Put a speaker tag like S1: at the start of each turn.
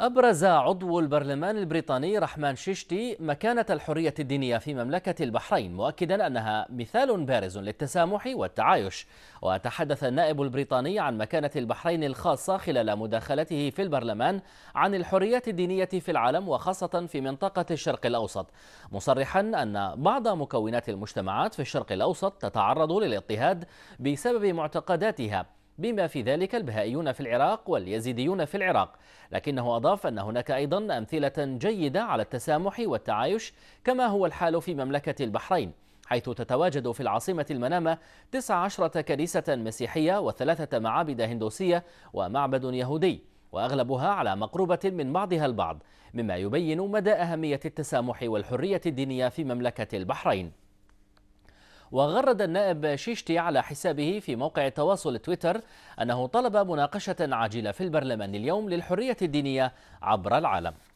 S1: أبرز عضو البرلمان البريطاني رحمن شيشتي مكانة الحرية الدينية في مملكة البحرين مؤكدا أنها مثال بارز للتسامح والتعايش وتحدث النائب البريطاني عن مكانة البحرين الخاصة خلال مداخلته في البرلمان عن الحرية الدينية في العالم وخاصة في منطقة الشرق الأوسط مصرحا أن بعض مكونات المجتمعات في الشرق الأوسط تتعرض للاضطهاد بسبب معتقداتها بما في ذلك البهائيون في العراق واليزيديون في العراق لكنه أضاف أن هناك أيضا أمثلة جيدة على التسامح والتعايش كما هو الحال في مملكة البحرين حيث تتواجد في العاصمة المنامة 19 كنيسة مسيحية وثلاثة معابد هندوسية ومعبد يهودي وأغلبها على مقربة من بعضها البعض مما يبين مدى أهمية التسامح والحرية الدينية في مملكة البحرين وغرد النائب شيشتي على حسابه في موقع التواصل تويتر أنه طلب مناقشة عاجلة في البرلمان اليوم للحرية الدينية عبر العالم